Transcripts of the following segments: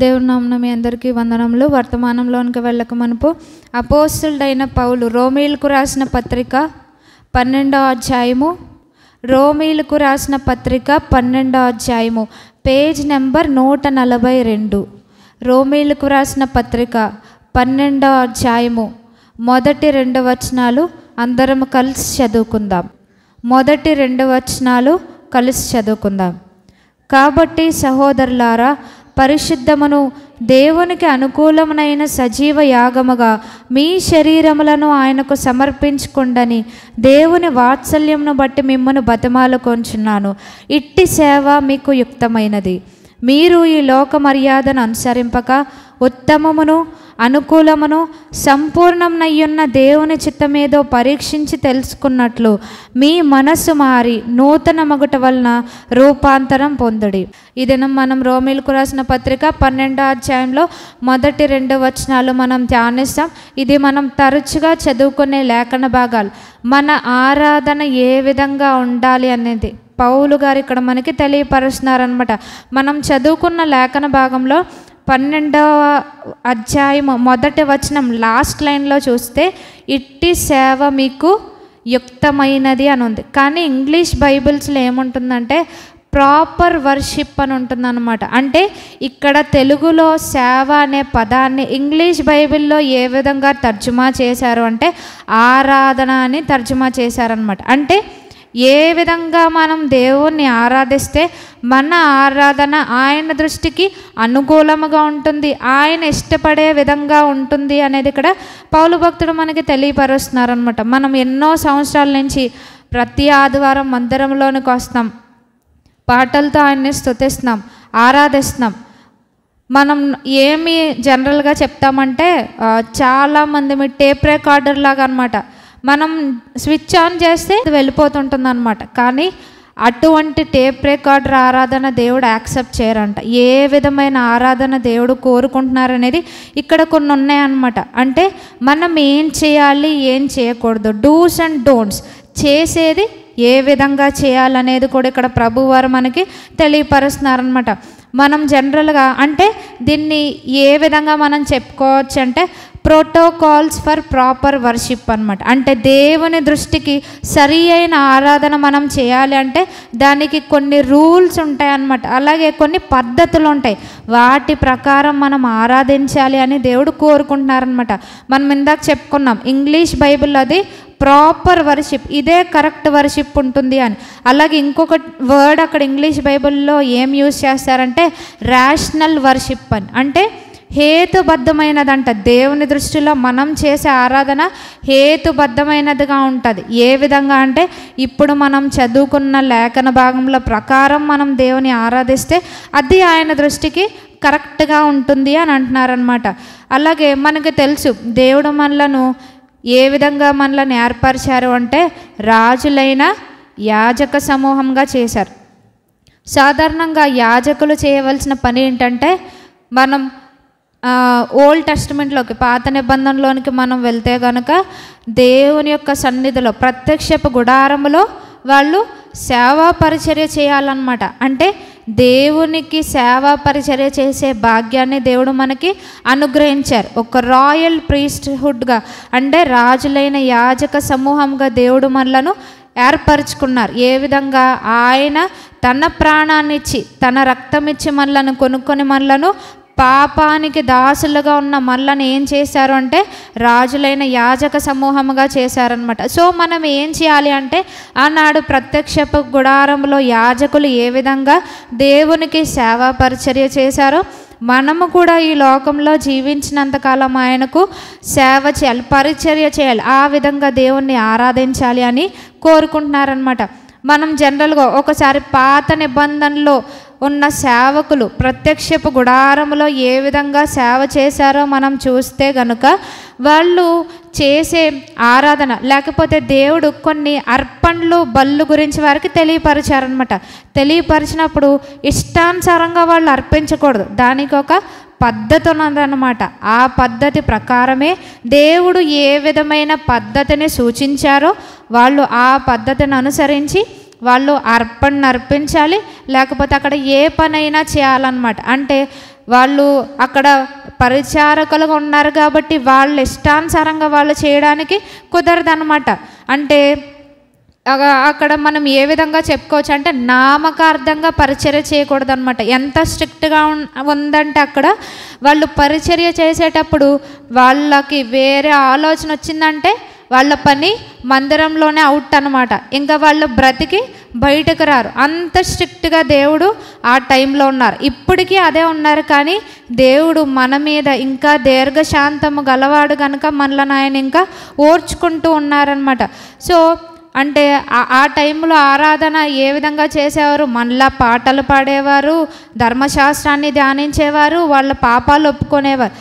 దేవుని నామన మీ అందరికీ వందనములు వర్తమానంలోనికి వెళ్ళక మనపు అయిన పౌలు రోమీలకు రాసిన పత్రిక పన్నెండో అధ్యాయము రోమీలకు రాసిన పత్రిక పన్నెండో అధ్యాయము పేజ్ నెంబర్ నూట నలభై రెండు రోమీలకు రాసిన పత్రిక పన్నెండో అధ్యాయము మొదటి రెండు వచనాలు అందరం కలిసి చదువుకుందాం మొదటి రెండు వచనాలు కలిసి చదువుకుందాం కాబట్టి సహోదరులారా పరిశుద్ధమును దేవునికి అనుకూలమునైన సజీవ యాగముగా మీ శరీరములను ఆయనకు సమర్పించుకుండని దేవుని వాత్సల్యంను బట్టి మిమ్మను బతమాలు కొంచున్నాను ఇట్టి సేవ మీకు యుక్తమైనది మీరు ఈ లోక మర్యాదను అనుసరింపక ఉత్తమమును అనుకూలమును సంపూర్ణమునయ్యున్న దేవుని చిత్తమేదో పరీక్షించి తెలుసుకున్నట్లు మీ మనస్సు మారి నూతన మగుట వలన రూపాంతరం పొందుడి ఇదేనా మనం రోమిల్కు రాసిన పత్రిక పన్నెండో అధ్యాయంలో మొదటి రెండు వచనాలు మనం ధ్యానిస్తాం ఇది మనం తరచుగా చదువుకునే లేఖన భాగాలు మన ఆరాధన ఏ విధంగా ఉండాలి అనేది పౌలు గారు ఇక్కడ మనకి తెలియపరుస్తున్నారనమాట మనం చదువుకున్న లేఖన భాగంలో పన్నెండవ అధ్యాయం మొదటి వచనం లాస్ట్ లైన్లో చూస్తే ఇట్టి సేవ మీకు యుక్తమైనది అని ఉంది కానీ ఇంగ్లీష్ బైబిల్స్లో ఏముంటుందంటే ప్రాపర్ వర్షిప్ అని ఉంటుందన్నమాట అంటే ఇక్కడ తెలుగులో సేవ అనే పదాన్ని ఇంగ్లీష్ బైబిల్లో ఏ విధంగా తర్జుమా చేశారు అంటే ఆరాధన అని తర్జుమా చేశారనమాట అంటే ఏ విధంగా మనం దేవుణ్ణి ఆరాధిస్తే మన ఆరాధన ఆయన దృష్టికి అనుకూలముగా ఉంటుంది ఆయన ఇష్టపడే విధంగా ఉంటుంది అనేది ఇక్కడ పౌలు భక్తుడు మనకి తెలియపరుస్తున్నారనమాట మనం ఎన్నో సంవత్సరాల నుంచి ప్రతి ఆదివారం మందిరంలోనికి వస్తాం పాటలతో ఆయన్ని స్థుతిస్తున్నాం ఆరాధిస్తున్నాం మనం ఏమి జనరల్గా చెప్తామంటే చాలామంది మీ టేప్ రికార్డర్ లాగా అనమాట మనం స్విచ్ ఆన్ చేస్తే వెళ్ళిపోతుంటుంది అనమాట కానీ అటువంటి టేప్ రికార్డర్ ఆరాధన దేవుడు యాక్సెప్ట్ చేయరంట ఏ విధమైన ఆరాధన దేవుడు కోరుకుంటున్నారనేది ఇక్కడ కొన్ని ఉన్నాయన్నమాట అంటే మనం ఏం చేయాలి ఏం చేయకూడదు డూస్ అండ్ డోంట్స్ చేసేది ఏ విధంగా చేయాలనేది కూడా ఇక్కడ ప్రభువారు మనకి తెలియపరుస్తున్నారనమాట మనం జనరల్గా అంటే దీన్ని ఏ విధంగా మనం చెప్పుకోవచ్చు అంటే ప్రోటోకాల్స్ ఫర్ ప్రాపర్ వర్షిప్ అనమాట అంటే దేవుని దృష్టికి సరి అయిన ఆరాధన మనం చేయాలి అంటే దానికి కొన్ని రూల్స్ ఉంటాయి అన్నమాట అలాగే కొన్ని పద్ధతులు ఉంటాయి వాటి ప్రకారం మనం ఆరాధించాలి అని దేవుడు కోరుకుంటున్నారనమాట మనం ఇందాక చెప్పుకున్నాం ఇంగ్లీష్ బైబిల్ అది ప్రాపర్ వర్షిప్ ఇదే కరెక్ట్ వర్షిప్ ఉంటుంది అని అలాగే ఇంకొక వర్డ్ అక్కడ ఇంగ్లీష్ బైబిల్లో ఏం యూజ్ చేస్తారంటే రేషనల్ వర్షిప్ అని అంటే హేతుబద్ధమైనదంట దేవుని దృష్టిలో మనం చేసే ఆరాధన హేతుబద్ధమైనదిగా ఉంటుంది ఏ విధంగా అంటే ఇప్పుడు మనం చదువుకున్న లేఖన భాగంలో ప్రకారం మనం దేవుని ఆరాధిస్తే అది ఆయన దృష్టికి కరెక్ట్గా ఉంటుంది అని అంటున్నారనమాట అలాగే మనకు తెలుసు దేవుడు మనలను ఏ విధంగా మనలను ఏర్పరిచారు అంటే రాజులైన యాజక సమూహంగా చేశారు సాధారణంగా యాజకులు చేయవలసిన పని ఏంటంటే మనం ఓల్డ్ టెస్ట్మెంట్లోకి పాత నిబంధనలోనికి మనం వెళ్తే గనక దేవుని యొక్క సన్నిధిలో ప్రత్యక్షపు గుడారములో వాళ్ళు సేవా పరిచర్య చేయాలన్నమాట అంటే దేవునికి సేవా పరిచర్య చేసే భాగ్యాన్ని దేవుడు మనకి అనుగ్రహించారు ఒక రాయల్ ప్రీస్ట్హుడ్గా అంటే రాజులైన యాజక సమూహంగా దేవుడు మనలను ఏర్పరచుకున్నారు ఏ విధంగా ఆయన తన ప్రాణాన్నిచ్చి తన రక్తం ఇచ్చి మనలను కొనుక్కొని మనలను పాపానికి దాసులుగా ఉన్న మళ్ళని ఏం చేశారు అంటే రాజులైన యాజక సమూహముగా చేశారనమాట సో మనం ఏం చేయాలి అంటే ఆనాడు ప్రత్యక్షపు గుడారంలో యాజకులు ఏ విధంగా దేవునికి సేవా పరిచర్య చేశారో మనము కూడా ఈ లోకంలో జీవించినంతకాలం ఆయనకు సేవ చేయాలి పరిచర్య చేయాలి ఆ విధంగా దేవుణ్ణి ఆరాధించాలి అని కోరుకుంటున్నారనమాట మనం జనరల్గా ఒకసారి పాత నిబంధనలో ఉన్న సేవకులు ప్రత్యక్షపు గుడారములో ఏ విధంగా సేవ చేశారో మనం చూస్తే గనుక వాళ్ళు చేసే ఆరాధన లేకపోతే దేవుడు కొన్ని అర్పణలు బళ్ళు గురించి వారికి తెలియపరిచారనమాట తెలియపరిచినప్పుడు ఇష్టానుసారంగా వాళ్ళు అర్పించకూడదు దానికి ఒక పద్ధతి ఉన్నదన్నమాట ఆ పద్ధతి ప్రకారమే దేవుడు ఏ విధమైన పద్ధతిని సూచించారో వాళ్ళు ఆ పద్ధతిని అనుసరించి వాళ్ళు అర్పణ అర్పించాలి లేకపోతే అక్కడ ఏ పనైనా చేయాలన్నమాట అంటే వాళ్ళు అక్కడ పరిచారకులుగా ఉన్నారు కాబట్టి వాళ్ళ ఇష్టానుసారంగా వాళ్ళు చేయడానికి అనమాట అంటే అక్కడ మనం ఏ విధంగా చెప్పుకోవచ్చు అంటే నామకార్థంగా పరిచర్య చేయకూడదు అనమాట ఎంత స్ట్రిక్ట్గా ఉందంటే అక్కడ వాళ్ళు పరిచర్య చేసేటప్పుడు వాళ్ళకి వేరే ఆలోచన వచ్చిందంటే వాళ్ళ పని మందిరంలోనే అవుట్ అనమాట ఇంకా వాళ్ళు బ్రతికి బయటకు రారు అంత స్ట్రిక్ట్గా దేవుడు ఆ టైంలో ఉన్నారు ఇప్పటికీ అదే ఉన్నారు కానీ దేవుడు మన మీద ఇంకా దీర్ఘశాంతము గలవాడు కనుక మనలను ఆయన ఇంకా ఓర్చుకుంటూ ఉన్నారనమాట సో అంటే ఆ టైంలో ఆరాధన ఏ విధంగా చేసేవారు మనలా పాటలు పాడేవారు ధర్మశాస్త్రాన్ని ధ్యానించేవారు వాళ్ళ పాపాలు ఒప్పుకునేవారు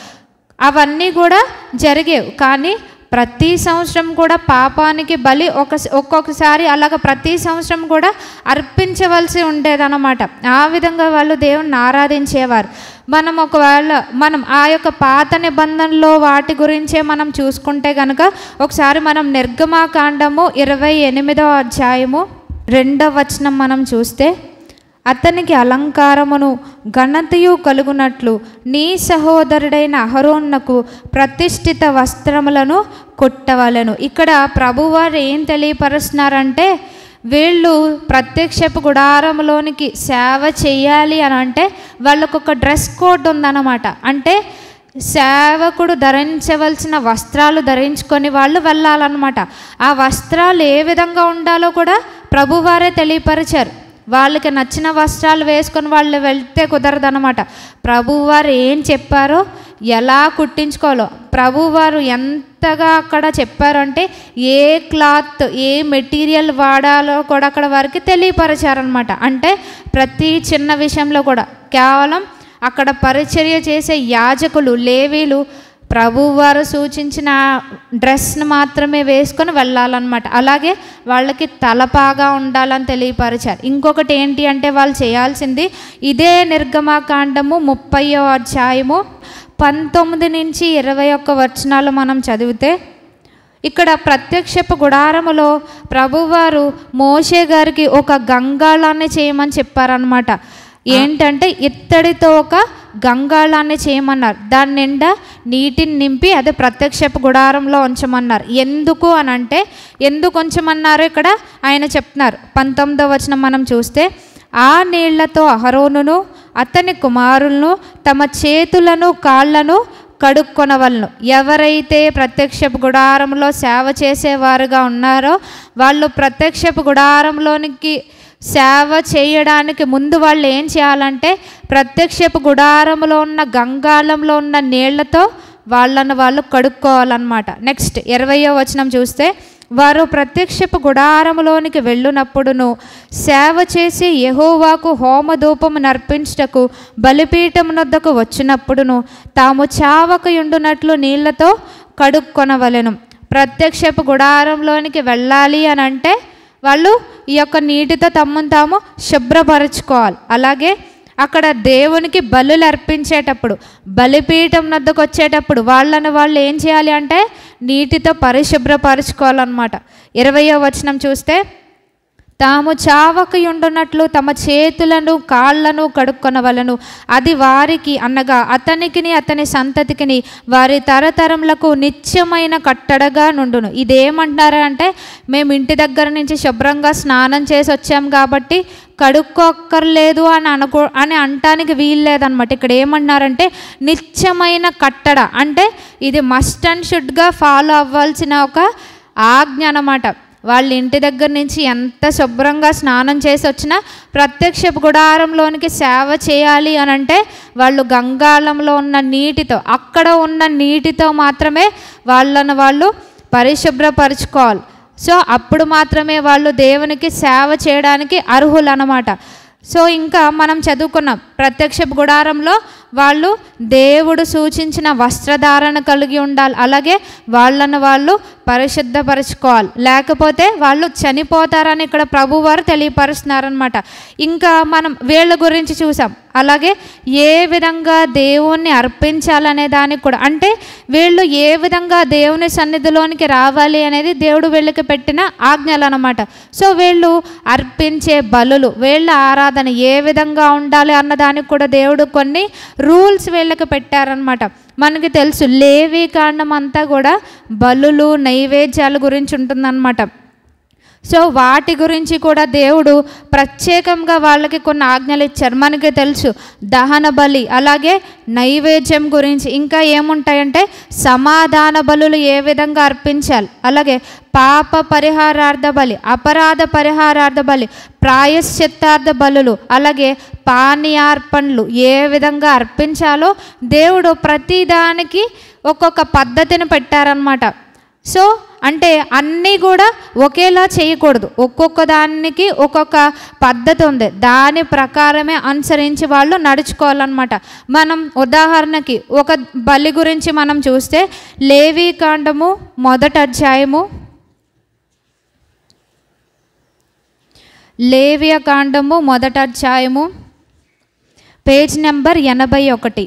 అవన్నీ కూడా జరిగేవు కానీ ప్రతి సంవత్సరం కూడా పాపానికి బలి ఒక ఒక్కొక్కసారి అలాగ ప్రతి సంవత్సరం కూడా అర్పించవలసి ఉండేదన్నమాట ఆ విధంగా వాళ్ళు దేవుణ్ణి ఆరాధించేవారు మనం ఒకవేళ మనం ఆ యొక్క పాత నిబంధనలో వాటి గురించే మనం చూసుకుంటే కనుక ఒకసారి మనం నిర్గమాకాండము ఇరవై ఎనిమిదవ అధ్యాయము రెండవ వచనం మనం చూస్తే అతనికి అలంకారమును ఘనతయు కలుగునట్లు నీ సహోదరుడైన అహరోన్నకు ప్రతిష్ఠిత వస్త్రములను కొట్టవలను ఇక్కడ ప్రభువారు ఏం తెలియపరుస్తున్నారంటే వీళ్ళు ప్రత్యక్షపు గుడారంలోనికి సేవ చేయాలి అని అంటే వాళ్ళకు ఒక డ్రెస్ కోడ్ ఉందన్నమాట అంటే సేవకుడు ధరించవలసిన వస్త్రాలు ధరించుకొని వాళ్ళు వెళ్ళాలన్నమాట ఆ వస్త్రాలు ఏ విధంగా ఉండాలో కూడా ప్రభువారే తెలియపరిచారు వాళ్ళకి నచ్చిన వస్త్రాలు వేసుకొని వాళ్ళు వెళ్తే కుదరదు అనమాట ప్రభువారు ఏం చెప్పారో ఎలా కుట్టించుకోవాలో ప్రభువారు ఎంతగా అక్కడ చెప్పారంటే ఏ క్లాత్ ఏ మెటీరియల్ వాడాలో కూడా అక్కడ వారికి తెలియపరచారనమాట అంటే ప్రతి చిన్న విషయంలో కూడా కేవలం అక్కడ పరిచర్య చేసే యాజకులు లేవీలు ప్రభు వారు సూచించిన డ్రెస్ను మాత్రమే వేసుకొని వెళ్ళాలన్నమాట అలాగే వాళ్ళకి తలపాగా ఉండాలని తెలియపరిచారు ఇంకొకటి ఏంటి అంటే వాళ్ళు చేయాల్సింది ఇదే నిర్గమాకాండము ముప్పయో అధ్యాయము పంతొమ్మిది నుంచి ఇరవై ఒక్క వచనాలు మనం చదివితే ఇక్కడ ప్రత్యక్షపు గుడారములో ప్రభువారు మోషే గారికి ఒక గంగాళాన్ని చేయమని చెప్పారనమాట ఏంటంటే ఇత్తడితో ఒక గంగాళాన్ని చేయమన్నారు దాని నిండా నీటిని నింపి అదే ప్రత్యక్షపు గుడారంలో ఉంచమన్నారు ఎందుకు అని అంటే ఎందుకు ఉంచమన్నారు ఇక్కడ ఆయన చెప్తున్నారు పంతొమ్మిదో వచనం మనం చూస్తే ఆ నీళ్లతో అహరోనును అతని కుమారులను తమ చేతులను కాళ్లను కడుక్కొనవలను ఎవరైతే ప్రత్యక్షపు గుడారంలో సేవ చేసేవారుగా ఉన్నారో వాళ్ళు ప్రత్యక్షపు గుడారంలోనికి సేవ చేయడానికి ముందు వాళ్ళు ఏం చేయాలంటే ప్రత్యక్షపు గుడారంలో ఉన్న గంగాళంలో ఉన్న నీళ్లతో వాళ్ళను వాళ్ళు కడుక్కోవాలన్నమాట నెక్స్ట్ ఇరవయో వచనం చూస్తే వారు ప్రత్యక్షపు గుడారములోనికి వెళ్ళునప్పుడును సేవ చేసి యహోవాకు హోమధూపము నర్పించటకు బలిపీఠమునొద్దకు వచ్చినప్పుడును తాము చావకయుండునట్లు నీళ్లతో కడుక్కొనవలెను ప్రత్యక్షపు గుడారంలోనికి వెళ్ళాలి అని అంటే వాళ్ళు ఈ యొక్క నీటితో తమ్మును తాము శుభ్రపరచుకోవాలి అలాగే అక్కడ దేవునికి బలులు అర్పించేటప్పుడు బలిపీఠం నద్దకు వచ్చేటప్పుడు వాళ్ళని వాళ్ళు ఏం చేయాలి అంటే నీటితో పరిశుభ్రపరచుకోవాలన్నమాట ఇరవయో వచనం చూస్తే తాము చావకయుండునట్లు తమ చేతులను కాళ్లను కడుక్కొనవలను అది వారికి అనగా అతనికిని అతని సంతతికిని వారి తరతరములకు నిత్యమైన కట్టడగా నుండును ఇదేమంటున్నారా అంటే మేము ఇంటి దగ్గర నుంచి శుభ్రంగా స్నానం చేసి వచ్చాం కాబట్టి కడుక్కోక్కర్లేదు అని అనుకో అని అంటానికి వీల్లేదనమాట ఇక్కడ ఏమంటున్నారంటే నిత్యమైన కట్టడ అంటే ఇది మస్ట్ అండ్ షుడ్గా ఫాలో అవ్వాల్సిన ఒక ఆజ్ఞ అనమాట వాళ్ళ ఇంటి దగ్గర నుంచి ఎంత శుభ్రంగా స్నానం చేసి వచ్చినా ప్రత్యక్ష గుడారంలోనికి సేవ చేయాలి అని అంటే వాళ్ళు గంగాళంలో ఉన్న నీటితో అక్కడ ఉన్న నీటితో మాత్రమే వాళ్ళను వాళ్ళు పరిశుభ్రపరచుకోవాలి సో అప్పుడు మాత్రమే వాళ్ళు దేవునికి సేవ చేయడానికి అర్హులు అన్నమాట సో ఇంకా మనం చదువుకున్నాం ప్రత్యక్ష గుడారంలో వాళ్ళు దేవుడు సూచించిన వస్త్రధారణ కలిగి ఉండాలి అలాగే వాళ్ళను వాళ్ళు పరిశుద్ధపరచుకోవాలి లేకపోతే వాళ్ళు చనిపోతారని ఇక్కడ ప్రభువారు తెలియపరుస్తున్నారనమాట ఇంకా మనం వీళ్ళ గురించి చూసాం అలాగే ఏ విధంగా దేవుణ్ణి అర్పించాలనే దానికి కూడా అంటే వీళ్ళు ఏ విధంగా దేవుని సన్నిధిలోనికి రావాలి అనేది దేవుడు వీళ్ళకి పెట్టిన ఆజ్ఞలు అనమాట సో వీళ్ళు అర్పించే బలులు వీళ్ళ ఆరాధన ఏ విధంగా ఉండాలి అన్నదానికి కూడా దేవుడు కొన్ని రూల్స్ వీళ్ళకి పెట్టారనమాట మనకి తెలుసు లేవీ కాండం అంతా కూడా బలులు నైవేద్యాల గురించి ఉంటుందన్నమాట సో వాటి గురించి కూడా దేవుడు ప్రత్యేకంగా వాళ్ళకి కొన్ని ఆజ్ఞలు ఇచ్చారు మనకి తెలుసు దహన బలి అలాగే నైవేద్యం గురించి ఇంకా ఏముంటాయంటే సమాధాన బలులు ఏ విధంగా అర్పించాలి అలాగే పాప పరిహారార్థ బలి అపరాధ పరిహారార్థ బలి ప్రాయశ్చిత్తార్థ బలులు అలాగే పానీయార్పణలు ఏ విధంగా అర్పించాలో దేవుడు ప్రతిదానికి ఒక్కొక్క పద్ధతిని పెట్టారనమాట సో అంటే అన్నీ కూడా ఒకేలా చేయకూడదు ఒక్కొక్క దానికి ఒక్కొక్క పద్ధతి ఉంది దాని ప్రకారమే అనుసరించి వాళ్ళు నడుచుకోవాలన్నమాట మనం ఉదాహరణకి ఒక బలి గురించి మనం చూస్తే లేవీ కాండము మొదట అధ్యాయము లేవియ కాండము మొదట అధ్యాయము పేజ్ నెంబర్ ఎనభై ఒకటి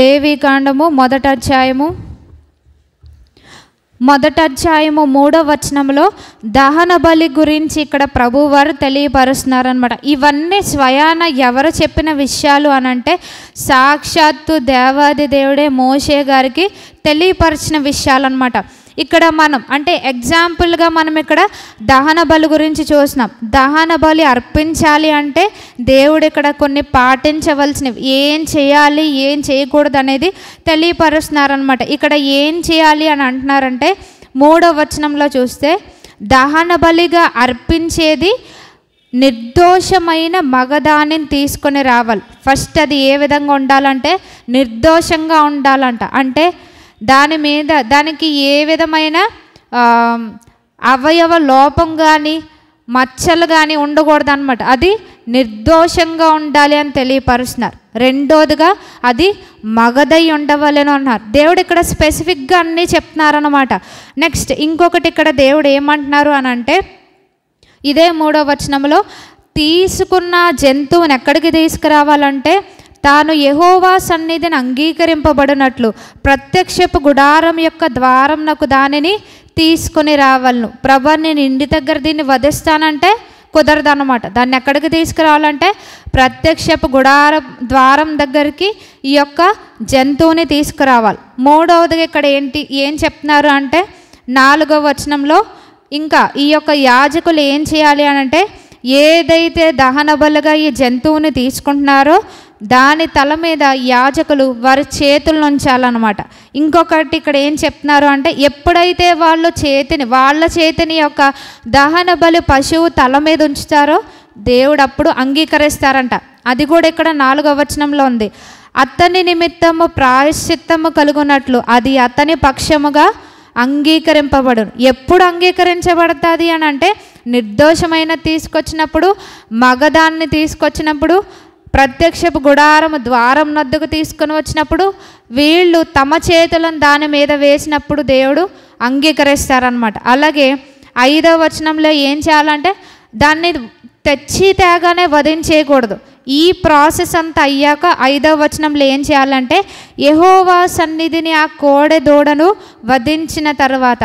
లేవి కాండము మొదట అధ్యాయము మొదట అధ్యాయము మూడో వచనంలో దహన బలి గురించి ఇక్కడ ప్రభువారు తెలియపరుస్తున్నారనమాట ఇవన్నీ స్వయాన ఎవరు చెప్పిన విషయాలు అనంటే సాక్షాత్తు దేవాది దేవుడే మోషే గారికి తెలియపరిచిన విషయాలు అనమాట ఇక్కడ మనం అంటే ఎగ్జాంపుల్గా మనం ఇక్కడ దహన బలి గురించి చూసినాం దహన బలి అర్పించాలి అంటే దేవుడు ఇక్కడ కొన్ని పాటించవలసినవి ఏం చేయాలి ఏం చేయకూడదు అనేది తెలియపరుస్తున్నారనమాట ఇక్కడ ఏం చేయాలి అని అంటున్నారంటే మూడో వచనంలో చూస్తే దహన బలిగా అర్పించేది నిర్దోషమైన మగదానిని తీసుకొని రావాలి ఫస్ట్ అది ఏ విధంగా ఉండాలంటే నిర్దోషంగా ఉండాలంట అంటే దాని మీద దానికి ఏ విధమైన అవయవ లోపం కానీ మచ్చలు కానీ ఉండకూడదు అనమాట అది నిర్దోషంగా ఉండాలి అని తెలియపరుస్తున్నారు రెండోదిగా అది మగదై ఉండవలని అన్నారు దేవుడు ఇక్కడ స్పెసిఫిక్గా అన్నీ చెప్తున్నారనమాట నెక్స్ట్ ఇంకొకటి ఇక్కడ దేవుడు ఏమంటున్నారు అని అంటే ఇదే మూడో వచనంలో తీసుకున్న జంతువుని ఎక్కడికి తీసుకురావాలంటే తాను యహోవా సన్నిధిని అంగీకరింపబడినట్లు ప్రత్యక్షపు గుడారం యొక్క ద్వారం నాకు దానిని తీసుకుని రావాలను ప్రభా నేను ఇంటి దగ్గర దీన్ని వధిస్తానంటే కుదరదు అనమాట దాన్ని ఎక్కడికి తీసుకురావాలంటే ప్రత్యక్షపు గుడారం ద్వారం దగ్గరికి ఈ యొక్క జంతువుని తీసుకురావాలి మూడవది ఇక్కడ ఏంటి ఏం చెప్తున్నారు అంటే నాలుగవ వచనంలో ఇంకా ఈ యొక్క యాజకులు ఏం చేయాలి అని అంటే ఏదైతే దహన బలుగా ఈ జంతువుని తీసుకుంటున్నారో దాని తల మీద యాజకులు వారి చేతులు ఉంచాలన్నమాట ఇంకొకటి ఇక్కడ ఏం చెప్తున్నారు అంటే ఎప్పుడైతే వాళ్ళు చేతిని వాళ్ళ చేతిని యొక్క దహన బలి పశువు తల మీద ఉంచుతారో దేవుడు అప్పుడు అంగీకరిస్తారంట అది కూడా ఇక్కడ నాలుగో వచనంలో ఉంది అతని నిమిత్తము ప్రాయశ్చిత్తము కలుగున్నట్లు అది అతని పక్షముగా అంగీకరింపబడు ఎప్పుడు అంగీకరించబడుతుంది అని అంటే నిర్దోషమైన తీసుకొచ్చినప్పుడు మగదాన్ని తీసుకొచ్చినప్పుడు ప్రత్యక్షపు గుడారము ద్వారం నద్దుకు తీసుకొని వచ్చినప్పుడు వీళ్ళు తమ చేతులను దాని మీద వేసినప్పుడు దేవుడు అంగీకరిస్తారనమాట అలాగే ఐదవ వచనంలో ఏం చేయాలంటే దాన్ని తెచ్చి తేగానే వధించేయకూడదు ఈ ప్రాసెస్ అంతా అయ్యాక ఐదవ వచనంలో ఏం చేయాలంటే యహోవా సన్నిధిని ఆ కోడె దూడను వధించిన తర్వాత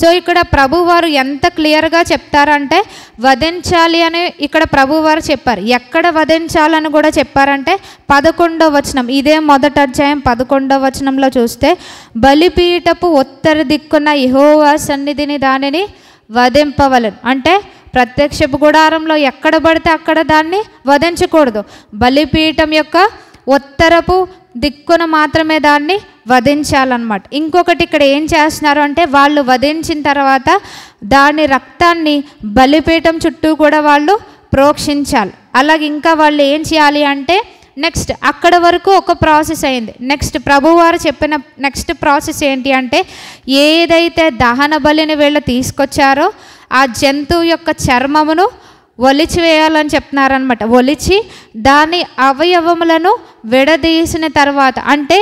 సో ఇక్కడ ప్రభువారు ఎంత క్లియర్గా చెప్తారంటే వధించాలి అని ఇక్కడ ప్రభువారు చెప్పారు ఎక్కడ వధించాలని కూడా చెప్పారంటే పదకొండవ వచనం ఇదే మొదట అధ్యాయం పదకొండవ వచనంలో చూస్తే బలిపీఠపు ఉత్తర దిక్కున్న ఇహోవా సన్నిధిని దానిని వధింపవలను అంటే ప్రత్యక్షపు గుడారంలో ఎక్కడ పడితే అక్కడ దాన్ని వధించకూడదు బలిపీఠం యొక్క ఉత్తరపు దిక్కున మాత్రమే దాన్ని వధించాలన్నమాట ఇంకొకటి ఇక్కడ ఏం చేస్తున్నారు అంటే వాళ్ళు వధించిన తర్వాత దాని రక్తాన్ని బలిపీఠం చుట్టూ కూడా వాళ్ళు ప్రోక్షించాలి అలాగే ఇంకా వాళ్ళు ఏం చేయాలి అంటే నెక్స్ట్ అక్కడ వరకు ఒక ప్రాసెస్ అయింది నెక్స్ట్ ప్రభువారు చెప్పిన నెక్స్ట్ ప్రాసెస్ ఏంటి అంటే ఏదైతే దహన బలిని వీళ్ళు తీసుకొచ్చారో ఆ జంతువు యొక్క చర్మమును ఒలిచివేయాలని చెప్తున్నారనమాట ఒలిచి దాని అవయవములను విడదీసిన తర్వాత అంటే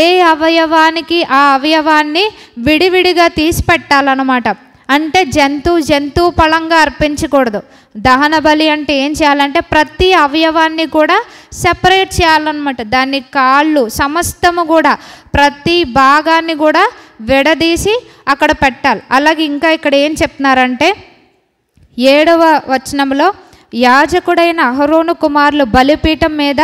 ఏ అవయవానికి ఆ అవయవాన్ని విడివిడిగా తీసి పెట్టాలన్నమాట అంటే జంతువు జంతువు పళంగా అర్పించకూడదు దహన బలి అంటే ఏం చేయాలంటే ప్రతి అవయవాన్ని కూడా సెపరేట్ చేయాలన్నమాట దాన్ని కాళ్ళు సమస్తము కూడా ప్రతి భాగాన్ని కూడా విడదీసి అక్కడ పెట్టాలి అలాగే ఇంకా ఇక్కడ ఏం చెప్తున్నారంటే ఏడవ వచనంలో యాజకుడైన అహరోను కుమారులు బలిపీఠం మీద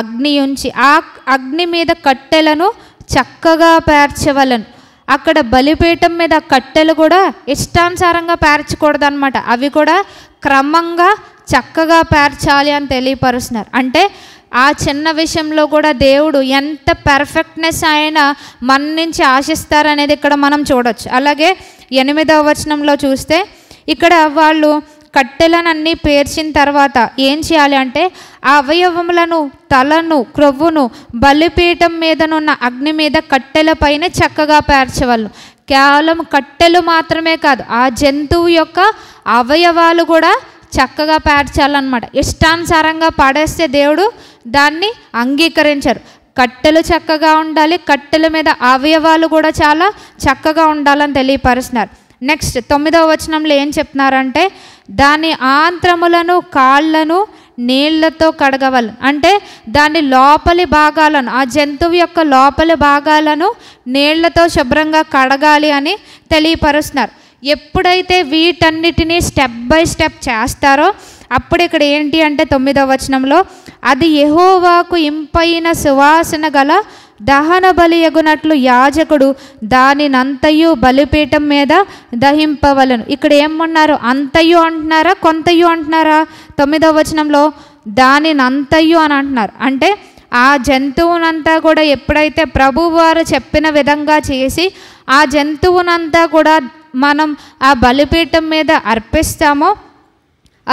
అగ్ని ఉంచి ఆ అగ్ని మీద కట్టెలను చక్కగా పారచవలను అక్కడ బలిపీఠం మీద కట్టెలు కూడా ఇష్టాంసారంగా పారచకూడదనిమాట అవి కూడా క్రమంగా చక్కగా పారచాలి అని తెలియపరసనారు అంటే ఆ చిన్న విషయంలో కూడా దేవుడు ఎంత పర్ఫెక్ట్నెస్ ఆయన మన్నంచి ఆశిస్తారనేది ఇక్కడ మనం చూడొచ్చు అలాగే ఎనిమిదవ వచనంలో చూస్తే ఇక్కడ వాళ్ళు కట్టెలనన్నీ పేర్చిన తర్వాత ఏం చేయాలి అంటే ఆ అవయవములను తలను క్రొవ్వును బలిపీఠం మీదనున్న అగ్ని మీద కట్టెలపైన చక్కగా పేర్చవాళ్ళు కేవలం కట్టెలు మాత్రమే కాదు ఆ జంతువు యొక్క అవయవాలు కూడా చక్కగా పేర్చాలన్నమాట ఇష్టానుసారంగా పాడేస్తే దేవుడు దాన్ని అంగీకరించరు కట్టెలు చక్కగా ఉండాలి కట్టెల మీద అవయవాలు కూడా చాలా చక్కగా ఉండాలని తెలియపరుస్తున్నారు నెక్స్ట్ తొమ్మిదవ వచనంలో ఏం చెప్తున్నారంటే దాని ఆంత్రములను కాళ్ళను నీళ్లతో కడగవాలి అంటే దాని లోపలి భాగాలను ఆ జంతువు యొక్క లోపలి భాగాలను నీళ్లతో శుభ్రంగా కడగాలి అని తెలియపరుస్తున్నారు ఎప్పుడైతే వీటన్నిటిని స్టెప్ బై స్టెప్ చేస్తారో అప్పుడు ఇక్కడ ఏంటి అంటే తొమ్మిదవ వచనంలో అది యహోవాకు ఇంపైన సువాసన గల దహన బలి ఎగునట్లు యాజకుడు దానినంతయు బలిపీఠం మీద దహింపవలను ఇక్కడ ఏమన్నారు అంతయు అంటున్నారా కొంతయు అంటున్నారా తొమ్మిదవ వచనంలో దానినంతయు అని అంటున్నారు అంటే ఆ జంతువునంతా కూడా ఎప్పుడైతే ప్రభువారు చెప్పిన విధంగా చేసి ఆ జంతువునంతా కూడా మనం ఆ బలిపీఠం మీద అర్పిస్తామో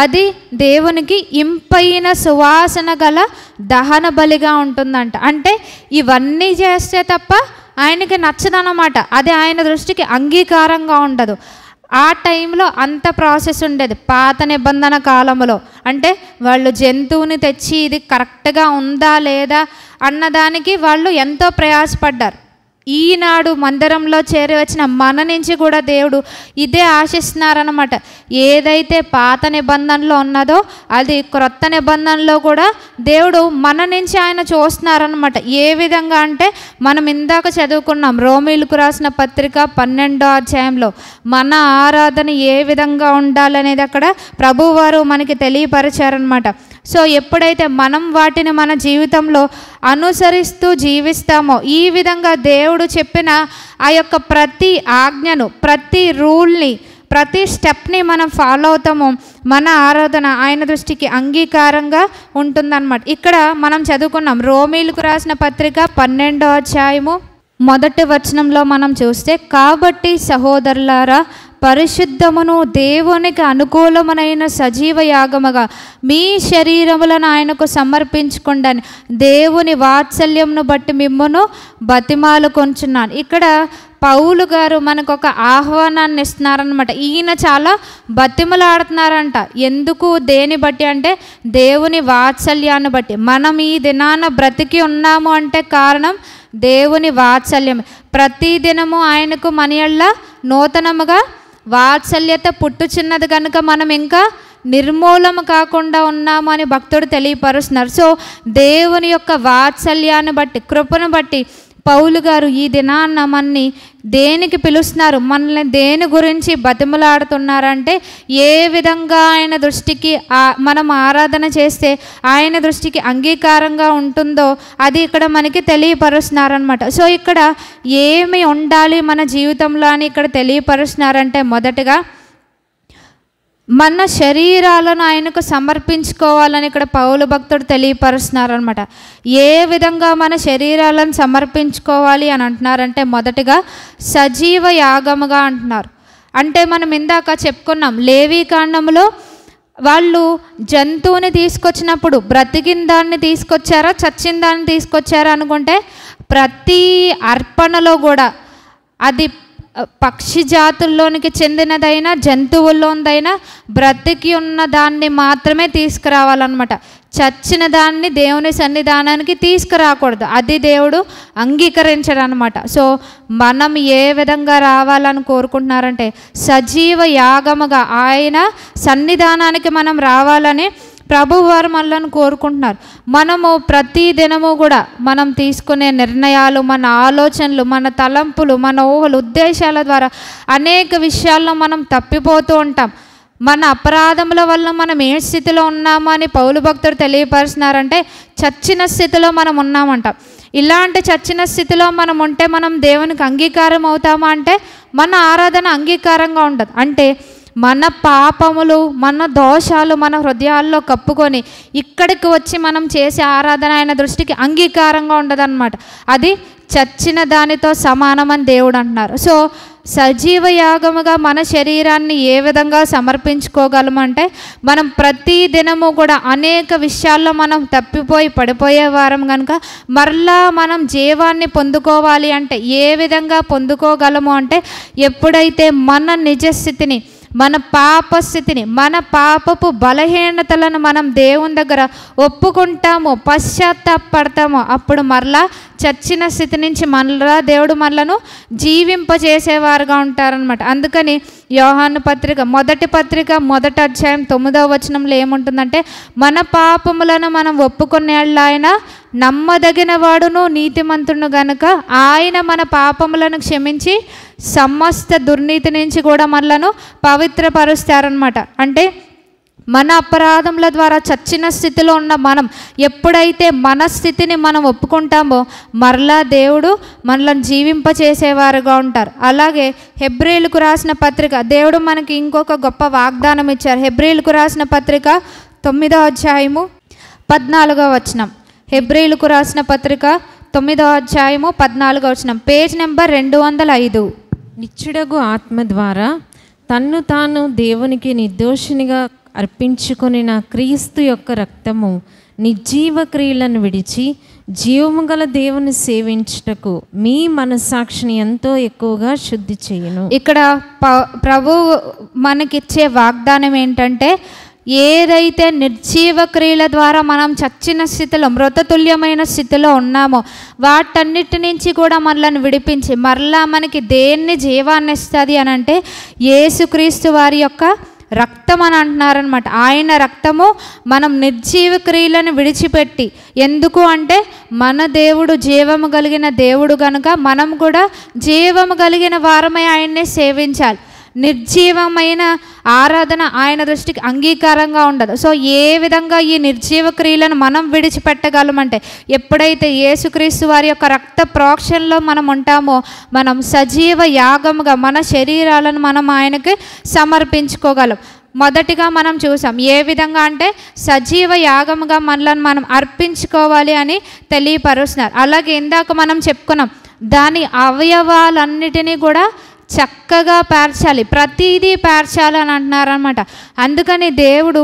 అది దేవునికి ఇంపైన సువాసన గల దహన బలిగా ఉంటుందంట అంటే ఇవన్నీ చేస్తే తప్ప ఆయనకి నచ్చదనమాట అది ఆయన దృష్టికి అంగీకారంగా ఉండదు ఆ టైంలో అంత ప్రాసెస్ ఉండేది పాత నిబంధన కాలంలో అంటే వాళ్ళు జంతువుని తెచ్చి ఇది కరెక్ట్గా ఉందా లేదా అన్నదానికి వాళ్ళు ఎంతో ప్రయాసపడ్డారు ఈనాడు మందిరంలో చేరి వచ్చిన మన నుంచి కూడా దేవుడు ఇదే ఆశిస్తున్నారనమాట ఏదైతే పాత నిబంధనలో ఉన్నదో అది క్రొత్త నిబంధనలో కూడా దేవుడు మన నుంచి ఆయన చూస్తున్నారనమాట ఏ విధంగా అంటే మనం ఇందాక చదువుకున్నాం రోమిలకు రాసిన పత్రిక పన్నెండో అధ్యాయంలో మన ఆరాధన ఏ విధంగా ఉండాలనేది అక్కడ ప్రభువారు మనకి తెలియపరిచారనమాట సో ఎప్పుడైతే మనం వాటిని మన జీవితంలో అనుసరిస్తూ జీవిస్తామో ఈ విధంగా దేవుడు చెప్పిన ఆ యొక్క ప్రతి ఆజ్ఞను ప్రతి రూల్ని ప్రతి స్టెప్ని మనం ఫాలో అవుతామో మన ఆరాధన ఆయన దృష్టికి అంగీకారంగా ఉంటుందన్నమాట ఇక్కడ మనం చదువుకున్నాం రోమీలకు రాసిన పత్రిక పన్నెండో అధ్యాయము మొదటి వచనంలో మనం చూస్తే కాబట్టి సహోదరులారా పరిశుద్ధమును దేవునికి అనుకూలమునైన సజీవ యాగముగా మీ శరీరములను ఆయనకు సమర్పించుకుండని దేవుని వాత్సల్యంను బట్టి మిమ్మను బతిమాలు కొంచున్నాను ఇక్కడ పౌలు గారు మనకు ఒక ఆహ్వానాన్ని ఇస్తున్నారనమాట ఈయన చాలా బతిమలాడుతున్నారంట ఎందుకు దేని బట్టి అంటే దేవుని వాత్సల్యాన్ని బట్టి మనం ఈ దినాన బ్రతికి ఉన్నాము అంటే కారణం దేవుని వాత్సల్యం ప్రతి దినము ఆయనకు మనయళ్ళ నూతనముగా వాత్సల్యత చిన్నది కనుక మనం ఇంకా నిర్మూలము కాకుండా ఉన్నాము అని భక్తుడు తెలియపరుస్తున్నారు సో దేవుని యొక్క వాత్సల్యాన్ని బట్టి కృపను బట్టి పౌలు గారు ఈ దినాన్న మనని దేనికి పిలుస్తున్నారు మనల్ని దేని గురించి బతిమలాడుతున్నారంటే ఏ విధంగా ఆయన దృష్టికి మనం ఆరాధన చేస్తే ఆయన దృష్టికి అంగీకారంగా ఉంటుందో అది ఇక్కడ మనకి తెలియపరుస్తున్నారనమాట సో ఇక్కడ ఏమి ఉండాలి మన జీవితంలో అని ఇక్కడ తెలియపరుస్తున్నారంటే మొదటగా మన శరీరాలను ఆయనకు సమర్పించుకోవాలని ఇక్కడ పౌలు భక్తుడు తెలియపరుస్తున్నారనమాట ఏ విధంగా మన శరీరాలను సమర్పించుకోవాలి అని అంటున్నారంటే మొదటిగా సజీవ యాగముగా అంటున్నారు అంటే మనం ఇందాక చెప్పుకున్నాం లేవీ కాండంలో వాళ్ళు జంతువుని తీసుకొచ్చినప్పుడు బ్రతికిన దాన్ని తీసుకొచ్చారా చచ్చిన దాన్ని తీసుకొచ్చారా అనుకుంటే ప్రతి అర్పణలో కూడా అది పక్షి జాతుల్లోనికి చెందినదైనా జంతువుల్లోనిదైనా బ్రతికి ఉన్న దాన్ని మాత్రమే తీసుకురావాలన్నమాట చచ్చిన దాన్ని దేవుని సన్నిధానానికి తీసుకురాకూడదు అది దేవుడు అంగీకరించడం అనమాట సో మనం ఏ విధంగా రావాలని కోరుకుంటున్నారంటే సజీవ యాగముగా ఆయన సన్నిధానానికి మనం రావాలని వారు మనలను కోరుకుంటున్నారు మనము ప్రతి దినము కూడా మనం తీసుకునే నిర్ణయాలు మన ఆలోచనలు మన తలంపులు మన ఊహలు ఉద్దేశాల ద్వారా అనేక విషయాల్లో మనం తప్పిపోతూ ఉంటాం మన అపరాధముల వల్ల మనం ఏ స్థితిలో ఉన్నామో అని పౌలు భక్తుడు తెలియపరుస్తున్నారంటే చచ్చిన స్థితిలో మనం ఉన్నామంటాం ఇలాంటి చచ్చిన స్థితిలో మనం ఉంటే మనం దేవునికి అంగీకారం అవుతామా అంటే మన ఆరాధన అంగీకారంగా ఉండదు అంటే మన పాపములు మన దోషాలు మన హృదయాల్లో కప్పుకొని ఇక్కడికి వచ్చి మనం చేసే ఆరాధన ఆయన దృష్టికి అంగీకారంగా ఉండదన్నమాట అది చచ్చిన దానితో సమానమని దేవుడు అంటున్నారు సో సజీవ యాగముగా మన శరీరాన్ని ఏ విధంగా సమర్పించుకోగలమంటే మనం ప్రతి దినము కూడా అనేక విషయాల్లో మనం తప్పిపోయి పడిపోయేవారం కనుక మరలా మనం జీవాన్ని పొందుకోవాలి అంటే ఏ విధంగా పొందుకోగలము అంటే ఎప్పుడైతే మన నిజస్థితిని మన పాప స్థితిని మన పాపపు బలహీనతలను మనం దేవుని దగ్గర ఒప్పుకుంటాము పశ్చాత్తాపడతామో అప్పుడు మరలా చచ్చిన స్థితి నుంచి మరలా దేవుడు మనలను జీవింపజేసేవారుగా ఉంటారనమాట అందుకని యోహాను పత్రిక మొదటి పత్రిక మొదటి అధ్యాయం తొమ్మిదవ వచనంలో ఏముంటుందంటే మన పాపములను మనం ఒప్పుకునేళ్ళ ఆయన నమ్మదగిన వాడును నీతిమంతుడును గనుక ఆయన మన పాపములను క్షమించి సమస్త దుర్నీతి నుంచి కూడా మనలను పవిత్రపరుస్తారనమాట అంటే మన అపరాధముల ద్వారా చచ్చిన స్థితిలో ఉన్న మనం ఎప్పుడైతే మన స్థితిని మనం ఒప్పుకుంటామో మరలా దేవుడు మనలను జీవింపచేసేవారుగా ఉంటారు అలాగే హెబ్రిల్కు రాసిన పత్రిక దేవుడు మనకి ఇంకొక గొప్ప వాగ్దానం ఇచ్చారు హెబ్రిల్కు రాసిన పత్రిక తొమ్మిదో అధ్యాయము పద్నాలుగో వచనం హెబ్రిలకు రాసిన పత్రిక తొమ్మిదో అధ్యాయము పద్నాలుగో వచ్చిన పేజ్ నెంబర్ రెండు వందల ఐదు నిచ్చుడగు ఆత్మ ద్వారా తన్ను తాను దేవునికి నిర్దోషినిగా అర్పించుకునిన క్రీస్తు యొక్క రక్తము నిర్జీవ క్రియలను విడిచి జీవము గల దేవుని సేవించుటకు మీ మనస్సాక్షిని ఎంతో ఎక్కువగా శుద్ధి చేయను ఇక్కడ ప ప్రభు మనకిచ్చే వాగ్దానం ఏంటంటే ఏదైతే నిర్జీవ క్రియల ద్వారా మనం చచ్చిన స్థితిలో మృతతుల్యమైన స్థితిలో ఉన్నామో వాటన్నిటి నుంచి కూడా మనల్ని విడిపించి మరలా మనకి దేన్ని జీవాన్ని ఇస్తుంది అని అంటే యేసుక్రీస్తు వారి యొక్క రక్తం అని అంటున్నారనమాట ఆయన రక్తము మనం నిర్జీవ క్రియలను విడిచిపెట్టి ఎందుకు అంటే మన దేవుడు జీవము కలిగిన దేవుడు కనుక మనం కూడా జీవము కలిగిన వారమే ఆయన్నే సేవించాలి నిర్జీవమైన ఆరాధన ఆయన దృష్టికి అంగీకారంగా ఉండదు సో ఏ విధంగా ఈ నిర్జీవ క్రియలను మనం విడిచిపెట్టగలమంటే ఎప్పుడైతే యేసుక్రీస్తు వారి యొక్క రక్త ప్రోక్షణలో మనం ఉంటామో మనం సజీవ యాగముగా మన శరీరాలను మనం ఆయనకి సమర్పించుకోగలం మొదటిగా మనం చూసాం ఏ విధంగా అంటే సజీవ యాగముగా మనలను మనం అర్పించుకోవాలి అని తెలియపరుస్తున్నారు అలాగే ఇందాక మనం చెప్పుకున్నాం దాని అవయవాలన్నిటినీ కూడా చక్కగా పేర్చాలి ప్రతిదీ పేర్చాలి అని అంటున్నారనమాట అందుకని దేవుడు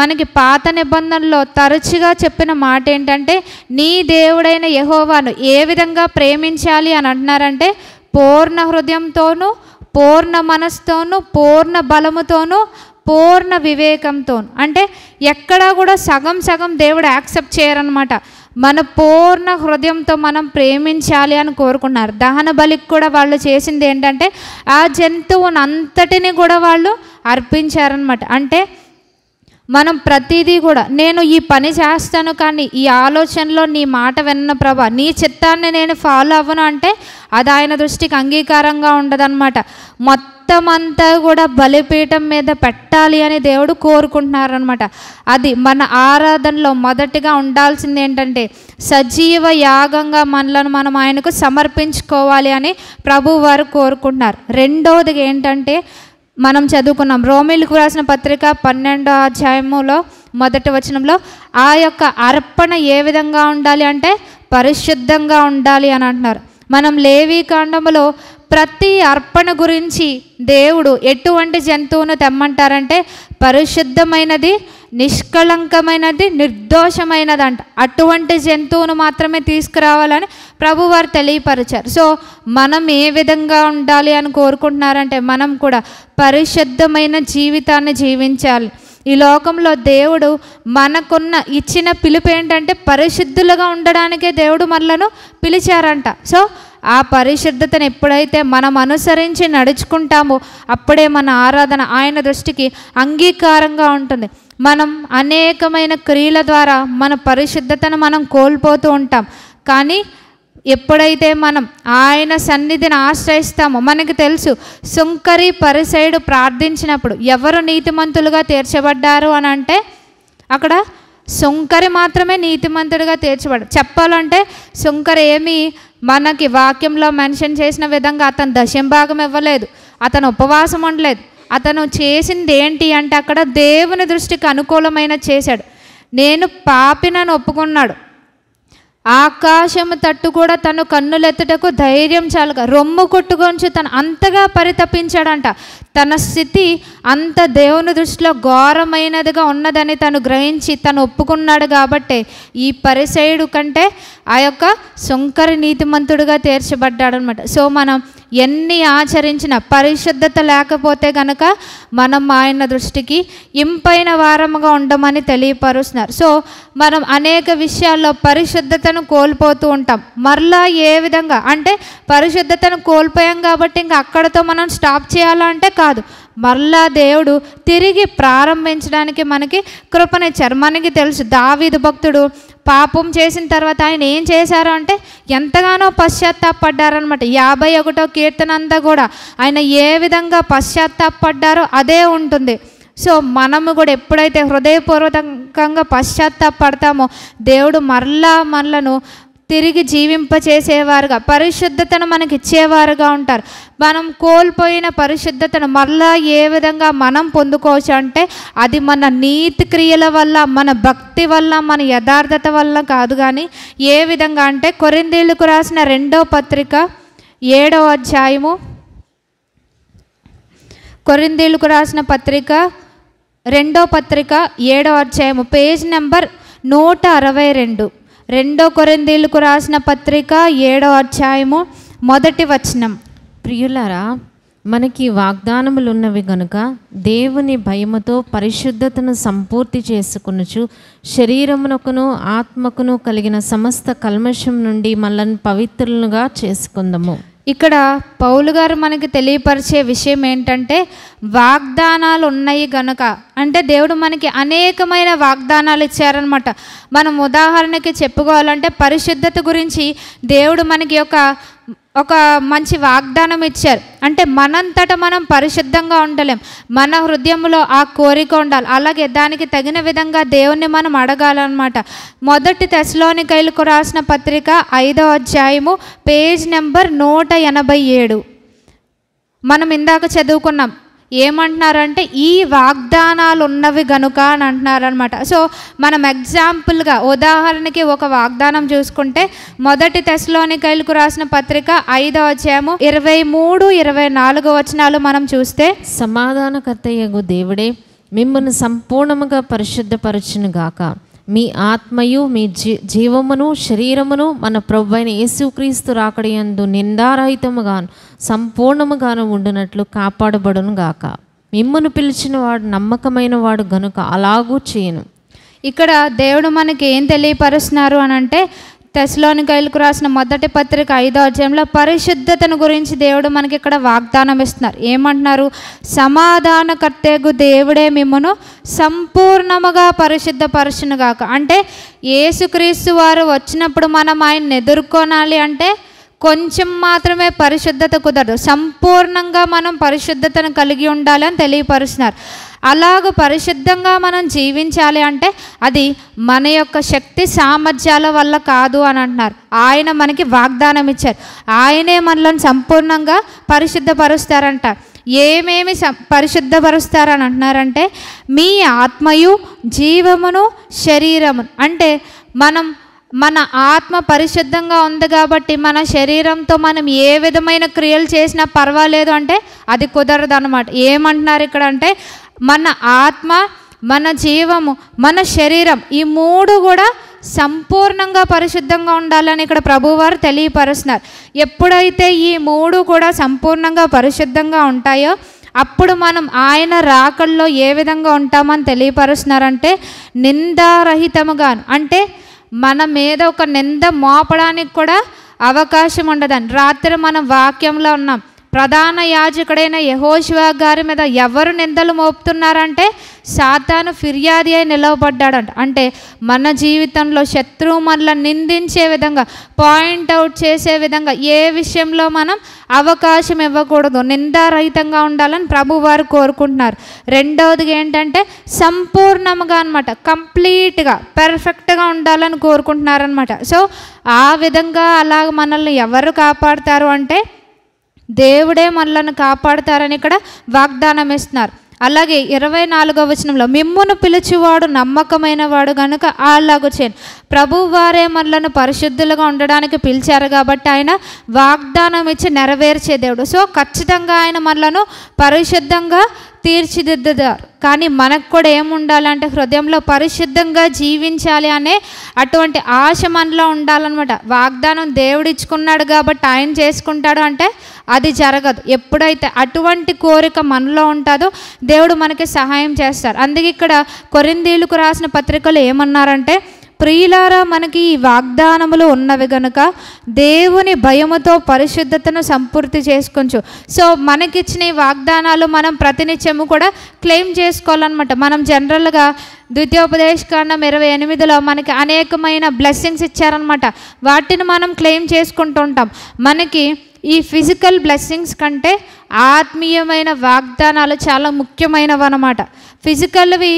మనకి పాత నిబంధనలో తరచుగా చెప్పిన మాట ఏంటంటే నీ దేవుడైన యహోవాను ఏ విధంగా ప్రేమించాలి అని అంటున్నారంటే పూర్ణ హృదయంతోనూ పూర్ణ మనస్తోనూ పూర్ణ బలముతోనూ పూర్ణ వివేకంతో అంటే ఎక్కడా కూడా సగం సగం దేవుడు యాక్సెప్ట్ చేయరనమాట మన పూర్ణ హృదయంతో మనం ప్రేమించాలి అని కోరుకున్నారు దహన బలికి కూడా వాళ్ళు చేసింది ఏంటంటే ఆ జంతువుని అంతటిని కూడా వాళ్ళు అర్పించారనమాట అంటే మనం ప్రతిదీ కూడా నేను ఈ పని చేస్తాను కానీ ఈ ఆలోచనలో నీ మాట విన్న ప్రభా నీ చిత్తాన్ని నేను ఫాలో అవ్వను అంటే అది ఆయన దృష్టికి అంగీకారంగా ఉండదన్నమాట మొత్తం మొత్తం అంతా కూడా బలిపీఠం మీద పెట్టాలి అని దేవుడు కోరుకుంటున్నారనమాట అది మన ఆరాధనలో మొదటిగా ఉండాల్సింది ఏంటంటే సజీవ యాగంగా మనలను మనం ఆయనకు సమర్పించుకోవాలి అని ప్రభు వారు కోరుకుంటున్నారు రెండవది ఏంటంటే మనం చదువుకున్నాం రోమిలకు రాసిన పత్రిక పన్నెండో అధ్యాయములో మొదటి వచనంలో ఆ యొక్క అర్పణ ఏ విధంగా ఉండాలి అంటే పరిశుద్ధంగా ఉండాలి అని అంటున్నారు మనం లేవీ కాండములో ప్రతి అర్పణ గురించి దేవుడు ఎటువంటి జంతువును తెమ్మంటారంటే పరిశుద్ధమైనది నిష్కళంకమైనది అంట అటువంటి జంతువును మాత్రమే తీసుకురావాలని ప్రభువారు తెలియపరిచారు సో మనం ఏ విధంగా ఉండాలి అని కోరుకుంటున్నారంటే మనం కూడా పరిశుద్ధమైన జీవితాన్ని జీవించాలి ఈ లోకంలో దేవుడు మనకున్న ఇచ్చిన పిలుపు ఏంటంటే పరిశుద్ధులుగా ఉండడానికే దేవుడు మనలను పిలిచారంట సో ఆ పరిశుద్ధతను ఎప్పుడైతే మనం అనుసరించి నడుచుకుంటామో అప్పుడే మన ఆరాధన ఆయన దృష్టికి అంగీకారంగా ఉంటుంది మనం అనేకమైన క్రియల ద్వారా మన పరిశుద్ధతను మనం కోల్పోతూ ఉంటాం కానీ ఎప్పుడైతే మనం ఆయన సన్నిధిని ఆశ్రయిస్తామో మనకు తెలుసు సుంకరి పరిసైడు ప్రార్థించినప్పుడు ఎవరు నీతిమంతులుగా తీర్చబడ్డారు అని అంటే అక్కడ సుంకరి మాత్రమే నీతిమంతుడిగా తీర్చబడ్డారు చెప్పాలంటే సుంకరి ఏమి మనకి వాక్యంలో మెన్షన్ చేసిన విధంగా అతను దశంభాగం ఇవ్వలేదు అతను ఉపవాసం ఉండలేదు అతను చేసింది ఏంటి అంటే అక్కడ దేవుని దృష్టికి అనుకూలమైన చేశాడు నేను పాపినని ఒప్పుకున్నాడు ఆకాశము తట్టు కూడా తను కన్నులెత్తటకు ధైర్యం చాలక రొమ్ము కొట్టుకొని తను అంతగా పరితపించాడంట తన స్థితి అంత దేవుని దృష్టిలో ఘోరమైనదిగా ఉన్నదని తను గ్రహించి తను ఒప్పుకున్నాడు కాబట్టి ఈ పరిసయుడు కంటే ఆ యొక్క సుంకర నీతిమంతుడుగా తీర్చబడ్డాడనమాట సో మనం ఎన్ని ఆచరించిన పరిశుద్ధత లేకపోతే కనుక మనం ఆయన దృష్టికి ఇంపైన వారముగా ఉండమని తెలియపరుస్తున్నారు సో మనం అనేక విషయాల్లో పరిశుద్ధత పరిశుద్ధతను కోల్పోతూ ఉంటాం మరలా ఏ విధంగా అంటే పరిశుద్ధతను కోల్పోయాం కాబట్టి ఇంకా అక్కడతో మనం స్టాప్ చేయాలంటే కాదు మరలా దేవుడు తిరిగి ప్రారంభించడానికి మనకి కృపనిచ్చారు చర్మానికి తెలుసు దావీదు భక్తుడు పాపం చేసిన తర్వాత ఆయన ఏం చేశారు అంటే ఎంతగానో పశ్చాత్తాపడ్డారనమాట యాభై ఒకటో కీర్తన అంతా కూడా ఆయన ఏ విధంగా పశ్చాత్తాపడ్డారో అదే ఉంటుంది సో మనము కూడా ఎప్పుడైతే హృదయపూర్వకంగా పశ్చాత్తాపడతామో దేవుడు మరలా మనలను తిరిగి జీవింపచేసేవారుగా పరిశుద్ధతను మనకి ఇచ్చేవారుగా ఉంటారు మనం కోల్పోయిన పరిశుద్ధతను మళ్ళా ఏ విధంగా మనం పొందుకోవచ్చు అంటే అది మన నీతి క్రియల వల్ల మన భక్తి వల్ల మన యథార్థత వల్ల కాదు కానీ ఏ విధంగా అంటే కొరిందేళ్ళకు రాసిన రెండో పత్రిక ఏడో అధ్యాయము కొరిందేలకు రాసిన పత్రిక రెండో పత్రిక ఏడో అధ్యాయం పేజ్ నెంబర్ నూట అరవై రెండు రెండో కొరిందేలకు రాసిన పత్రిక ఏడో అధ్యాయము మొదటి వచనం ప్రియులారా మనకి వాగ్దానములు ఉన్నవి గనుక దేవుని భయముతో పరిశుద్ధతను సంపూర్తి చేసుకునుచు శరీరమునకును ఆత్మకును కలిగిన సమస్త కల్మషం నుండి మనల్ని పవిత్రులుగా చేసుకుందాము ఇక్కడ పౌలు గారు మనకి తెలియపరిచే విషయం ఏంటంటే వాగ్దానాలు ఉన్నాయి గనక అంటే దేవుడు మనకి అనేకమైన వాగ్దానాలు ఇచ్చారనమాట మనం ఉదాహరణకి చెప్పుకోవాలంటే పరిశుద్ధత గురించి దేవుడు మనకి ఒక ఒక మంచి వాగ్దానం ఇచ్చారు అంటే మనంతట మనం పరిశుద్ధంగా ఉండలేం మన హృదయంలో ఆ కోరిక ఉండాలి అలాగే దానికి తగిన విధంగా దేవుణ్ణి మనం అడగాలన్నమాట మొదటి తెశలోని కైలుకు రాసిన పత్రిక ఐదో అధ్యాయము పేజ్ నెంబర్ నూట ఎనభై ఏడు మనం ఇందాక చదువుకున్నాం ఏమంటున్నారంటే ఈ వాగ్దానాలు ఉన్నవి గనుక అని అంటున్నారనమాట సో మనం ఎగ్జాంపుల్గా ఉదాహరణకి ఒక వాగ్దానం చూసుకుంటే మొదటి కైలుకు రాసిన పత్రిక ఐదో అధ్యాయము ఇరవై మూడు ఇరవై నాలుగు వచనాలు మనం చూస్తే సమాధానకర్త దేవుడే మిమ్మల్ని సంపూర్ణముగా పరిశుద్ధపరచును గాక మీ ఆత్మయు మీ జీ జీవమును శరీరమును మన ప్రభు అయిన యేసుక్రీస్తు రాకడయందు నిందారహితముగాను సంపూర్ణముగాను ఉండినట్లు కాపాడబడును గాక మిమ్మను పిలిచిన వాడు నమ్మకమైన వాడు గనుక అలాగూ చేయను ఇక్కడ దేవుడు మనకి ఏం తెలియపరుస్తున్నారు అని అంటే తెశలోనికాయలకు రాసిన మొదటి పత్రిక ఐదో అధ్యాయంలో పరిశుద్ధతను గురించి దేవుడు మనకి ఇక్కడ వాగ్దానం ఇస్తున్నారు ఏమంటున్నారు సమాధానకర్తకు దేవుడే మిమ్మను సంపూర్ణముగా కాక అంటే ఏసుక్రీస్తు వారు వచ్చినప్పుడు మనం ఆయన్ని ఎదుర్కొనాలి అంటే కొంచెం మాత్రమే పరిశుద్ధత కుదరదు సంపూర్ణంగా మనం పరిశుద్ధతను కలిగి ఉండాలని తెలియపరుస్తున్నారు అలాగ పరిశుద్ధంగా మనం జీవించాలి అంటే అది మన యొక్క శక్తి సామర్థ్యాల వల్ల కాదు అని అంటున్నారు ఆయన మనకి వాగ్దానం ఇచ్చారు ఆయనే మనలను సంపూర్ణంగా పరిశుద్ధపరుస్తారంట ఏమేమి పరిశుద్ధపరుస్తారని అంటున్నారంటే మీ ఆత్మయు జీవమును శరీరము అంటే మనం మన ఆత్మ పరిశుద్ధంగా ఉంది కాబట్టి మన శరీరంతో మనం ఏ విధమైన క్రియలు చేసినా పర్వాలేదు అంటే అది కుదరదు అనమాట ఏమంటున్నారు ఇక్కడ అంటే మన ఆత్మ మన జీవము మన శరీరం ఈ మూడు కూడా సంపూర్ణంగా పరిశుద్ధంగా ఉండాలని ఇక్కడ ప్రభువారు తెలియపరుస్తున్నారు ఎప్పుడైతే ఈ మూడు కూడా సంపూర్ణంగా పరిశుద్ధంగా ఉంటాయో అప్పుడు మనం ఆయన రాకల్లో ఏ విధంగా ఉంటామని తెలియపరుస్తున్నారంటే నిందారహితముగా అంటే మన మీద ఒక నింద మోపడానికి కూడా అవకాశం ఉండదని రాత్రి మనం వాక్యంలో ఉన్నాం ప్రధాన యాజకుడైన యహోశివా గారి మీద ఎవరు నిందలు మోపుతున్నారంటే సాతాను ఫిర్యాది అయి నిలవబడ్డాడంట అంటే మన జీవితంలో శత్రువు మనల్ని నిందించే విధంగా పాయింట్ అవుట్ చేసే విధంగా ఏ విషయంలో మనం అవకాశం ఇవ్వకూడదు నిందారహితంగా ఉండాలని ప్రభు వారు కోరుకుంటున్నారు రెండవది ఏంటంటే సంపూర్ణంగా అనమాట కంప్లీట్గా పెర్ఫెక్ట్గా ఉండాలని కోరుకుంటున్నారనమాట సో ఆ విధంగా అలా మనల్ని ఎవరు కాపాడుతారు అంటే దేవుడే మనలను కాపాడతారని ఇక్కడ వాగ్దానం ఇస్తున్నారు అలాగే ఇరవై నాలుగో వచనంలో మిమ్మును పిలిచివాడు నమ్మకమైన వాడు కనుక అలాగూ చేయను ప్రభు వారే మనలను పరిశుద్ధులుగా ఉండడానికి పిలిచారు కాబట్టి ఆయన వాగ్దానం ఇచ్చి నెరవేర్చే దేవుడు సో ఖచ్చితంగా ఆయన మనలను పరిశుద్ధంగా తీర్చిదిద్దుతారు కానీ మనకు కూడా ఏముండాలంటే హృదయంలో పరిశుద్ధంగా జీవించాలి అనే అటువంటి ఆశ మనలో ఉండాలన్నమాట వాగ్దానం దేవుడిచ్చుకున్నాడు కాబట్టి ఆయన చేసుకుంటాడు అంటే అది జరగదు ఎప్పుడైతే అటువంటి కోరిక మనలో ఉంటుందో దేవుడు మనకి సహాయం చేస్తారు అందుకే ఇక్కడ కొరిందీలకు రాసిన పత్రికలు ఏమన్నారంటే ప్రియులారా మనకి ఈ వాగ్దానములు ఉన్నవి కనుక దేవుని భయముతో పరిశుద్ధతను సంపూర్తి చేసుకోవచ్చు సో మనకిచ్చిన ఈ వాగ్దానాలు మనం ప్రతినిత్యము కూడా క్లెయిమ్ చేసుకోవాలన్నమాట మనం జనరల్గా ద్వితీయోపదేశ కాండం ఇరవై ఎనిమిదిలో మనకి అనేకమైన బ్లెస్సింగ్స్ ఇచ్చారనమాట వాటిని మనం క్లెయిమ్ చేసుకుంటూ ఉంటాం మనకి ఈ ఫిజికల్ బ్లెస్సింగ్స్ కంటే ఆత్మీయమైన వాగ్దానాలు చాలా ముఖ్యమైనవి అనమాట ఫిజికల్వి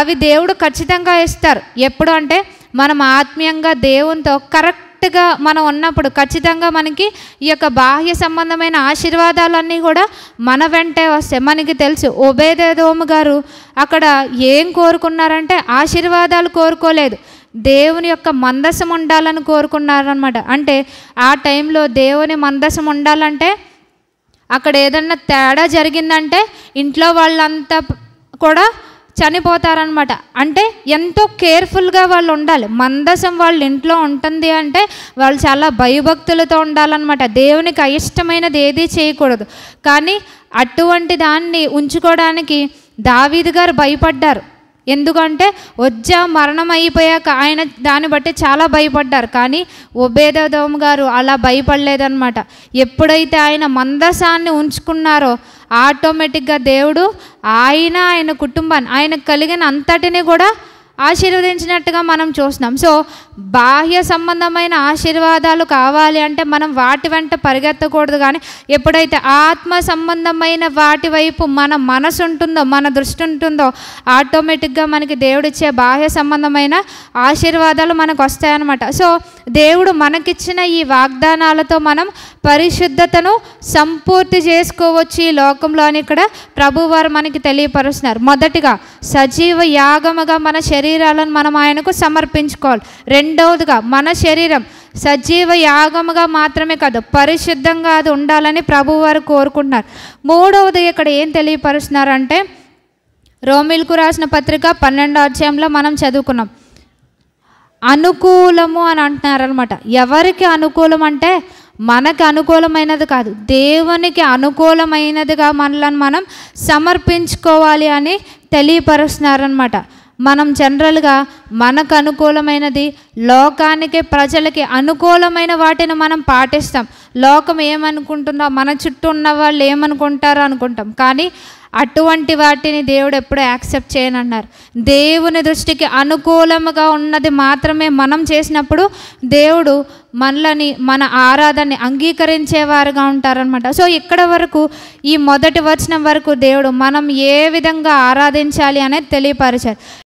అవి దేవుడు ఖచ్చితంగా ఇస్తారు ఎప్పుడు అంటే మనం ఆత్మీయంగా దేవునితో కరెక్ట్గా మనం ఉన్నప్పుడు ఖచ్చితంగా మనకి ఈ యొక్క బాహ్య సంబంధమైన ఆశీర్వాదాలన్నీ కూడా మన వెంటే వస్తాయి మనకి తెలుసు ఒబేదేదోము గారు అక్కడ ఏం కోరుకున్నారంటే ఆశీర్వాదాలు కోరుకోలేదు దేవుని యొక్క మందసం ఉండాలని కోరుకున్నారనమాట అంటే ఆ టైంలో దేవుని మందసం ఉండాలంటే అక్కడ ఏదన్నా తేడా జరిగిందంటే ఇంట్లో వాళ్ళంతా కూడా చనిపోతారనమాట అంటే ఎంతో కేర్ఫుల్గా వాళ్ళు ఉండాలి మందసం వాళ్ళ ఇంట్లో ఉంటుంది అంటే వాళ్ళు చాలా భయభక్తులతో ఉండాలన్నమాట దేవునికి అయిష్టమైనది ఏదీ చేయకూడదు కానీ అటువంటి దాన్ని ఉంచుకోవడానికి దావీది గారు భయపడ్డారు ఎందుకంటే వజ్జా మరణం అయిపోయాక ఆయన దాన్ని బట్టి చాలా భయపడ్డారు కానీ ఉబేదోమ్ గారు అలా భయపడలేదన్నమాట ఎప్పుడైతే ఆయన మందసాన్ని ఉంచుకున్నారో ఆటోమేటిక్గా దేవుడు ఆయన ఆయన కుటుంబాన్ని ఆయన కలిగిన అంతటిని కూడా ఆశీర్వదించినట్టుగా మనం చూస్తున్నాం సో బాహ్య సంబంధమైన ఆశీర్వాదాలు కావాలి అంటే మనం వాటి వెంట పరిగెత్తకూడదు కానీ ఎప్పుడైతే ఆత్మ సంబంధమైన వాటి వైపు మన మనసు ఉంటుందో మన దృష్టి ఉంటుందో ఆటోమేటిక్గా మనకి దేవుడిచ్చే బాహ్య సంబంధమైన ఆశీర్వాదాలు మనకు వస్తాయన్నమాట సో దేవుడు మనకిచ్చిన ఈ వాగ్దానాలతో మనం పరిశుద్ధతను సంపూర్తి చేసుకోవచ్చు ఈ లోకంలో అని ఇక్కడ ప్రభువారు మనకి తెలియపరుస్తున్నారు మొదటిగా సజీవ యాగముగా మన శరీరం శరీరాలను మనం ఆయనకు సమర్పించుకోవాలి రెండవదిగా మన శరీరం సజీవ యాగముగా మాత్రమే కాదు పరిశుద్ధంగా అది ఉండాలని ప్రభువారు కోరుకుంటున్నారు మూడవది ఇక్కడ ఏం తెలియపరుస్తున్నారంటే రోమిల్కు రాసిన పత్రిక పన్నెండో అధ్యాయంలో మనం చదువుకున్నాం అనుకూలము అని అంటున్నారనమాట ఎవరికి అనుకూలం అంటే మనకి అనుకూలమైనది కాదు దేవునికి అనుకూలమైనదిగా మనలను మనం సమర్పించుకోవాలి అని తెలియపరుస్తున్నారనమాట మనం జనరల్గా మనకు అనుకూలమైనది లోకానికి ప్రజలకి అనుకూలమైన వాటిని మనం పాటిస్తాం లోకం ఏమనుకుంటుందో మన చుట్టూ ఉన్న వాళ్ళు ఏమనుకుంటారో అనుకుంటాం కానీ అటువంటి వాటిని దేవుడు ఎప్పుడూ యాక్సెప్ట్ చేయనన్నారు దేవుని దృష్టికి అనుకూలముగా ఉన్నది మాత్రమే మనం చేసినప్పుడు దేవుడు మనలని మన ఆరాధనని అంగీకరించేవారుగా ఉంటారనమాట సో ఇక్కడ వరకు ఈ మొదటి వచనం వరకు దేవుడు మనం ఏ విధంగా ఆరాధించాలి అనేది తెలియపరిచారు